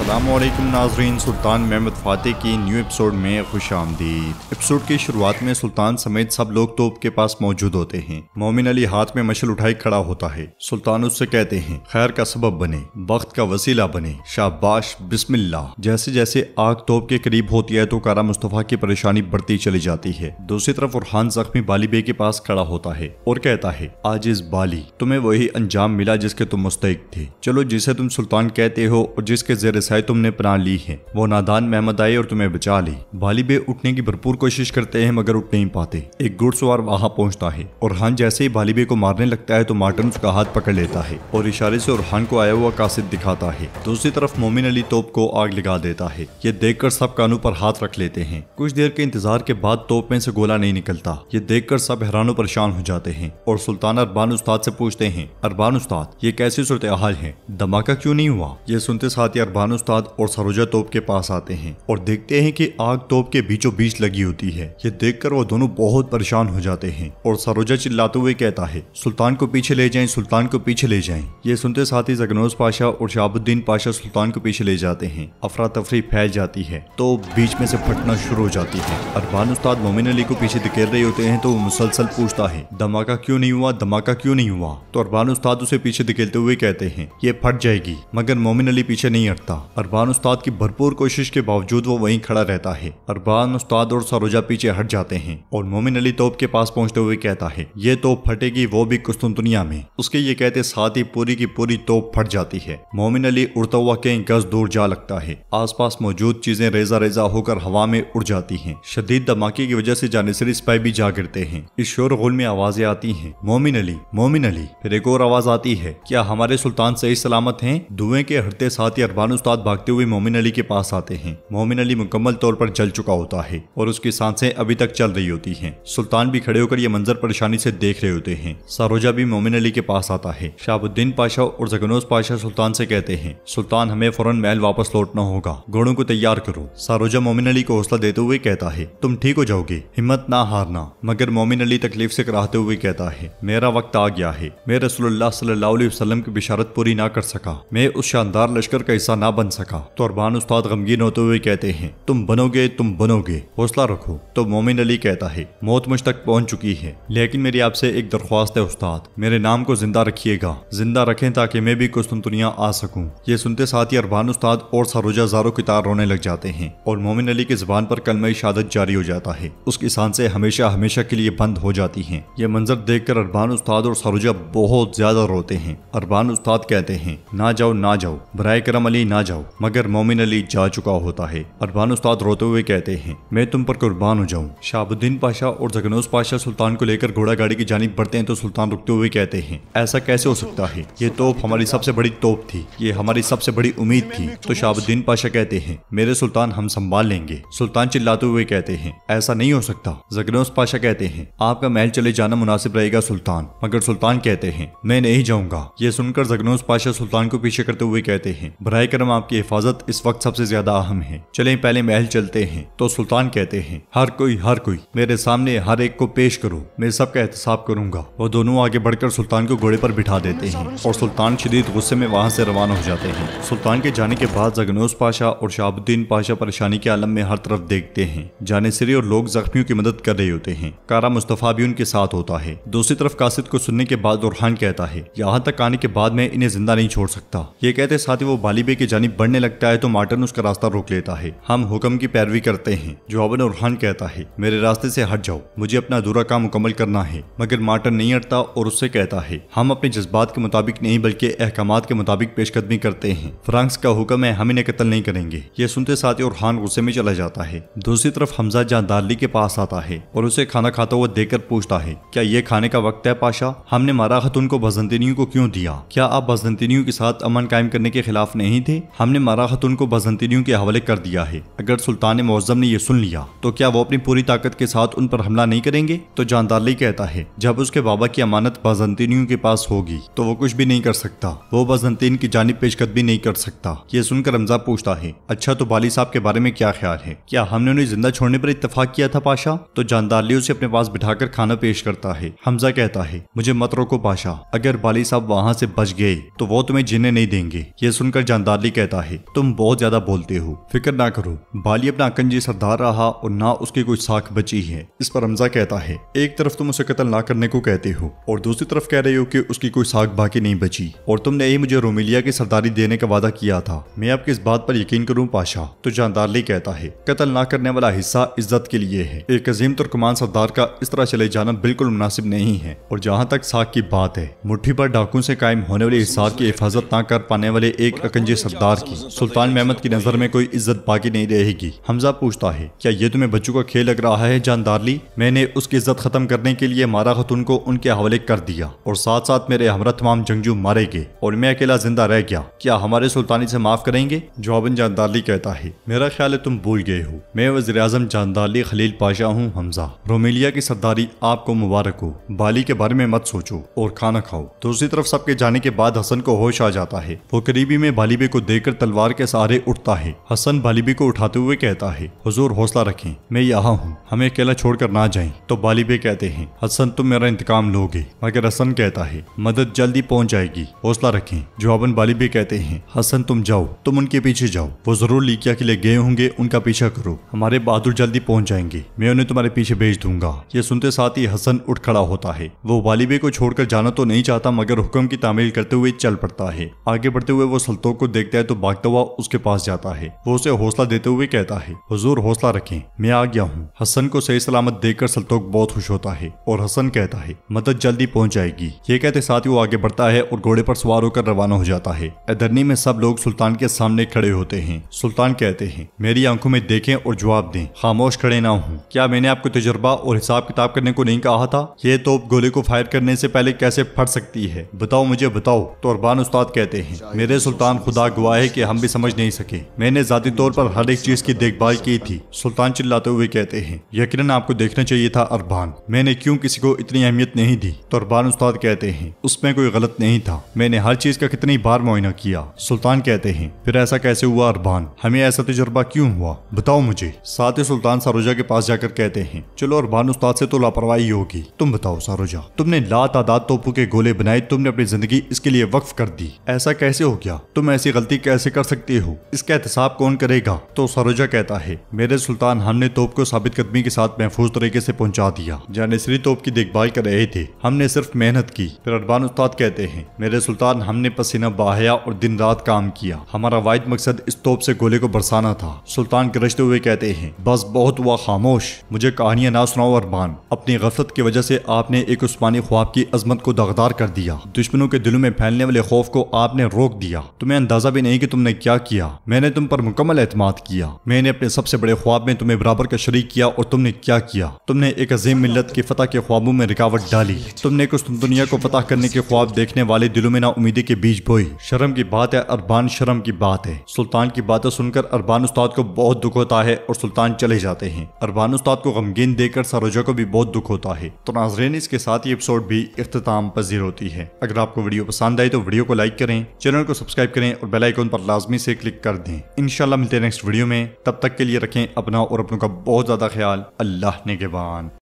असलम नाजरीन सुल्तान महमद फ़ातह की new episode में खुश आमदीद एपिसोड की शुरुआत में सुल्तान समेत सब लोग तोप के पास मौजूद होते हैं मोमिन अली हाथ में मशल उठाई खड़ा होता है सुल्तान उससे कहते हैं खैर का सबब बने वक्त का वसीला बने शाबाश बिस्मिल्ला जैसे जैसे आग तोप के करीब होती है तो कारा मुस्तफ़ा की परेशानी बढ़ती चली जाती है दूसरी तरफ उरहान जख्मी बाली बे के पास खड़ा होता है और कहता है आज इस बाली तुम्हें वही अंजाम मिला जिसके तुम मुस्तक थे चलो जिसे तुम सुल्तान कहते हो और जिसके जेर साय तुमने पना ली है वो नादान मेहमद आए और तुम्हें बचा ली बे उठने की भरपूर कोशिश करते हैं मगर उठ नहीं पाते एक घुड़सवार वहां पहुंचता है और हान जैसे ही बे को मारने लगता है तो मार्टन उसका हाथ पकड़ लेता है और इशारे से उरहान को आया हुआ कासिद दिखाता है दूसरी तरफ मोमिन अली तोप को आग लगा देता है ये देखकर सब कानों पर हाथ रख लेते हैं कुछ देर के इंतजार के बाद तोप में से गोला नहीं निकलता ये देखकर सब हैरानों परेशान हो जाते हैं और सुल्तान अरबान उस्ताद से पूछते हैं अरबान उस्ताद ये कैसी सूरत हाल है धमाका क्यों नहीं हुआ ये सुनते साथ ही अरबान फरहान उस्ताद और सरोजा तोप के पास आते हैं और देखते हैं कि आग तोप के बीचों बीच लगी होती है ये देखकर वो दोनों बहुत परेशान हो जाते हैं और सरोजा चिल्लाते हुए कहता है सुल्तान को पीछे ले जाए सुल्तान को पीछे ले जाए ये सुनते साथ ही जगनोज पाशा और शाबुद्दीन पाशा सुल्तान को पीछे ले जाते हैं अफरा तफरी फैल जाती है तो बीच में से फटना शुरू हो जाती है अरबान उस्ताद मोमिन अली को पीछे धकेल रहे होते हैं तो वो मुसलसल पूछता है धमाका क्यों नहीं हुआ धमाका क्यों नहीं हुआ तो अरबान उस्ताद उसे पीछे धकेलते हुए कहते हैं ये फट जाएगी मगर मोमिन अली पीछे नहीं हटता अरबान उस्ताद की भरपूर कोशिश के बावजूद वो वहीं खड़ा रहता है अरबान उस्ताद और सरोजा पीछे हट जाते हैं और मोमिन अली तोप के पास पहुंचते हुए कहता है ये तोप फटेगी वो भी कुस्तुन दुनिया में उसके ये कहते साथ ही पूरी की पूरी तोप फट जाती है मोमिन अली उड़ता हुआ कहीं गज दूर जा लगता है पास मौजूद चीजें रेजा रेजा होकर हवा में उड़ जाती है शदीद धमाके की वजह से जानेसरी स्पाई भी जा गिरते हैं इस शोर गुल में आवाजें आती है मोमिन अली मोमिन अली फिर एक और आवाज आती है क्या हमारे सुल्तान सही सलामत है धुएं के हटते साथ ही अरबान उस्ताद उस्ताद भागते हुए मोमिन अली के पास आते हैं मोमिन अली मुकम्मल तौर पर जल चुका होता है और उसकी सांसें अभी तक चल रही होती हैं सुल्तान भी खड़े होकर यह मंजर परेशानी से देख रहे होते हैं सरोजा भी मोमिन अली के पास आता है शाहबुद्दीन पाशा और जगनोज पाशा सुल्तान से कहते हैं सुल्तान हमें फौरन महल वापस लौटना होगा घोड़ों को तैयार करो सरोजा मोमिन अली को हौसला देते हुए कहता है तुम ठीक हो जाओगे हिम्मत ना हारना मगर मोमिन अली तकलीफ से कराहते हुए कहता है मेरा वक्त आ गया है मैं रसोल्ला सल्लाम की बिशारत पूरी ना कर सका मैं उस शानदार लश्कर का हिस्सा ना बन सका तो अरबान उस्ताद गमगीन होते हुए कहते हैं तुम बनोगे तुम बनोगे हौसला रखो तो मोमिन अली कहता है मौत मुझ तक पहुंच चुकी है लेकिन मेरी आपसे एक दरख्वास्त है उस्ताद मेरे नाम को जिंदा रखिएगा जिंदा रखे ताकि मैं भी कुस्तुन दुनिया आ सकूँ ये सुनते साथ ही अरबान उस्ताद और सरोजा जारो की तार रोने लग जाते हैं और मोमिन अली की जबान पर मई शहादत जारी हो जाता है उस किसान से हमेशा हमेशा के लिए बंद हो जाती है ये मंजर देख कर अरबान उस्ताद और सरोजा बहुत ज्यादा रोते हैं अरबान उस्ताद कहते हैं ना जाओ ना जाओ बरा करम अली ना जाओ मगर मोमिन अली जा चुका होता है अरबान उस्ताद रोते हुए कहते हैं मैं तुम पर कुर्बान हो जाऊँ शाहबुद्दीन पाशा और जगनोज पाशा सुल्तान को लेकर घोड़ा गाड़ी की जानी बढ़ते हैं तो सुल्तान रुकते हुए कहते हैं ऐसा कैसे हो सकता है ये तोप हमारी सबसे बड़ी तोप थी ये हमारी सबसे बड़ी उम्मीद थी तो शाहबुद्दीन पाशा कहते हैं मेरे सुल्तान हम संभाल लेंगे सुल्तान चिल्लाते हुए कहते हैं ऐसा नहीं हो सकता जगनोज पाशा कहते हैं आपका महल चले जाना मुनासिब रहेगा सुल्तान मगर सुल्तान कहते हैं मैं नहीं जाऊंगा ये सुनकर जगनोज पाशा सुल्तान को पीछे करते हुए कहते हैं बरए करम आपकी हिफाजत इस वक्त सबसे ज्यादा अहम है चले पहले महल चलते हैं तो सुल्तान कहते हैं हर कोई हर कोई मेरे सामने हर एक को पेश करो मैं सबका एहतसाब करूंगा वो दोनों आगे बढ़कर सुल्तान को घोड़े पर बिठा देते हैं और सुल्तान शदीद गुस्से में वहाँ से रवाना हो जाते हैं सुल्तान के जाने के बाद जगनोज पाशा और शाहबुद्दीन पाशा परेशानी के आलम में हर तरफ देखते हैं जाने सिरे और लोग जख्मियों की मदद कर रहे होते हैं कारा मुस्तफ़ा भी उनके साथ होता है दूसरी तरफ कासिद को सुनने के बाद दुरहान कहता है यहाँ तक आने के बाद मैं इन्हें जिंदा नहीं छोड़ सकता ये कहते साथ ही वो बालीबे की जाने करीब बढ़ने लगता है तो मार्टन उसका रास्ता रोक लेता है हम हुक्म की पैरवी करते हैं जोहाबन और खान कहता है मेरे रास्ते से हट जाओ मुझे अपना अधूरा काम मुकम्मल करना है मगर मार्टन नहीं हटता और उससे कहता है हम अपने जज्बात के मुताबिक नहीं बल्कि अहकाम के मुताबिक पेशकदमी करते हैं फ्रांस का हुक्म है हम इन्हें कत्ल नहीं करेंगे ये सुनते साथ और हान गुस्से में चला जाता है दूसरी तरफ हमजा जहाँ दार्ली के पास आता है और उसे खाना खाता हुआ देखकर पूछता है क्या ये खाने का वक्त है पाशा हमने मारा खतून को बजंतनियों को क्यों दिया क्या आप बजंतनियों के साथ अमन कायम करने के खिलाफ नहीं थे हमने मारा खतून को बजंतरियों के हवाले कर दिया है अगर सुल्तान मौजम ने यह सुन लिया तो क्या वो अपनी पूरी ताकत के साथ उन पर हमला नहीं करेंगे तो जानदारली कहता है जब उसके बाबा की अमानत बजंतरियों के पास होगी तो वो कुछ भी नहीं कर सकता वो बजंतीन की जानब भी नहीं कर सकता ये सुनकर रमजा पूछता है अच्छा तो बाली साहब के बारे में क्या ख्याल है क्या हमने उन्हें जिंदा छोड़ने पर इतफाक किया था पाशा तो जानदारली उसे अपने पास बिठाकर खाना पेश करता है हमजा कहता है मुझे मत रोको पाशा अगर बाली साहब वहाँ से बच गए तो वो तुम्हें जीने नहीं देंगे ये सुनकर जानदारली कहता है तुम बहुत ज्यादा बोलते हो फिक्र ना करो बाली अपना अकंजी सरदार रहा और ना उसकी कोई साख बची है इस पर रमजा कहता है एक तरफ तुम उसे कतल ना करने को कहते हो और दूसरी तरफ कह रहे हो कि उसकी कोई साख बाकी नहीं बची और तुमने ही मुझे रोमिलिया की सरदारी देने का वादा किया था मैं आपकी इस बात पर यकीन करूँ पाशा तो जानदारली कहता है कतल ना करने वाला हिस्सा इज्जत के लिए है एक अजीम तुर्कमान सरदार का इस तरह चले जाना बिल्कुल मुनासिब नहीं है और जहाँ तक साख की बात है मुठ्ठी पर डाकू ऐसी कायम होने वाले हिसार की हिफाजत न कर पाने वाले एक अकंजे सरदार कार की सुल्तान महमद की नज़र में कोई इज्जत बाकी नहीं रहेगी हमजा पूछता है क्या ये तुम्हें बच्चों का खेल लग रहा है जानदारली मैंने उसकी इज्जत खत्म करने के लिए मारा खतून को उनके हवाले कर दिया और साथ साथ मेरे हमरा तमाम जंगजू मारे गए और मैं अकेला जिंदा रह गया क्या हमारे सुल्तानी से माफ करेंगे जवाबन जानदारली कहता है मेरा ख्याल है तुम भूल गए हो मैं वजी अजम जानदारली खलील पाशा हूँ हमजा रोमिलिया की सरदारी आपको मुबारक हो बाली के बारे में मत सोचो और खाना खाओ दूसरी तरफ सबके जाने के बाद हसन को होश आ जाता है वो करीबी में बालीबे को देख लेकर तलवार के सहारे उठता है हसन बालिबी को उठाते हुए कहता है हजूर हौसला रखें मैं यहाँ हूँ हमें अकेला छोड़कर ना जाएं तो बालिबे कहते हैं हसन तुम मेरा इंतकाम लोगे मगर हसन कहता है मदद जल्दी पहुँच जाएगी हौसला रखें जवाबन बालिबे कहते हैं हसन तुम जाओ तुम उनके पीछे जाओ वो जरूर लीकिया के लिए गए होंगे उनका पीछा करो हमारे बहादुर जल्दी पहुँच जाएंगे मैं उन्हें तुम्हारे पीछे भेज दूंगा ये सुनते साथ ही हसन उठ खड़ा होता है वो वालिबे को छोड़कर जाना तो नहीं चाहता मगर हुक्म की तामील करते हुए चल पड़ता है आगे बढ़ते हुए वो सल्तों को देखता है तो तो भागता हुआ उसके पास जाता है वो उसे हौसला देते हुए कहता है हजूर हौसला रखे मैं आ गया हूँ हसन को सही सलामत देखकर सल्तोक बहुत खुश होता है और हसन कहता है मदद जल्दी पहुँच जाएगी ये कहते साथ ही वो आगे बढ़ता है और घोड़े पर सवार होकर रवाना हो जाता है अदरनी में सब लोग सुल्तान के सामने खड़े होते हैं सुल्तान कहते हैं मेरी आंखों में देखें और जवाब दें खामोश खड़े ना हूँ क्या मैंने आपको तजर्बा और हिसाब किताब करने को नहीं कहा था ये तो गोले को फायर करने से पहले कैसे फट सकती है बताओ मुझे बताओ तो अरबान उस्ताद कहते हैं मेरे सुल्तान खुदा गुआ है कि हम भी समझ नहीं सके मैंने जाती तौर पर हर एक चीज की देखभाल की थी सुल्तान चिल्लाते हुए कहते हैं यकीन आपको देखना चाहिए था अरबान मैंने क्यों किसी को इतनी अहमियत नहीं दी तो अरबान उस्ताद कहते हैं उसमें कोई गलत नहीं था मैंने हर चीज का कितनी बार मुआयना किया सुल्तान कहते हैं फिर ऐसा कैसे हुआ अरबान हमें ऐसा तजुर्बा क्यों हुआ बताओ मुझे साथ ही सुल्तान सरोजा के पास जाकर कहते हैं चलो अरबान उस्ताद से तो लापरवाही होगी तुम बताओ सरोजा तुमने ला तादाद तोपू के गोले बनाए तुमने अपनी जिंदगी इसके लिए वक्फ कर दी ऐसा कैसे हो गया तुम ऐसी गलती कैसे कर सकते हो इसका एहतसाब कौन करेगा तो सरोजा कहता है मेरे सुल्तान हमने तोप को साबित कदमी के साथ महफूज तरीके से पहुंचा दिया जानेसरी तोप की देखभाल कर रहे थे हमने सिर्फ मेहनत की फिर अरबान उस्ताद कहते हैं मेरे सुल्तान हमने पसीना बहाया और दिन रात काम किया हमारा वायद मकसद इस तोप से गोले को बरसाना था सुल्तान गरजते हुए कहते हैं बस बहुत हुआ खामोश मुझे कहानियां ना सुनाओ अरबान अपनी गफलत की वजह से आपने एक उस्मानी ख्वाब की अजमत को दगदार कर दिया दुश्मनों के दिलों में फैलने वाले खौफ को आपने रोक दिया तुम्हें अंदाजा भी नहीं कि तुमने क्या किया मैंने तुम पर मुकम्मल एतमाद किया मैंने अपने सबसे बड़े ख्वाब में तुम्हें बराबर का शरीक किया और तुमने क्या किया तुमने एक अजीम मिलत की फतह के ख्वाबों में रिकावट डाली तुमने कुछ तुम दुनिया को फतह करने के ख्वाब देखने वाले दिलों में ना उम्मीदी के बीच बोई शर्म की बात है अरबान शर्म की बात है सुल्तान की बातें सुनकर अरबान उस्ताद को बहुत दुख होता है और सुल्तान चले जाते हैं अरबान उस्ताद को गमगीन देकर सरोजा को भी बहुत दुख होता है तो नाजरेन इसके साथ ही एपिसोड भी अख्ताम पजीर होती है अगर आपको वीडियो पसंद आई तो वीडियो को लाइक करें चैनल को सब्सक्राइब करें और बेलाइकॉन पर लाजमी से क्लिक कर दें इनशाला मिलते हैं नेक्स्ट वीडियो में तब तक के लिए रखें अपना और अपनों का बहुत ज़्यादा ख्याल अल्लाह ने के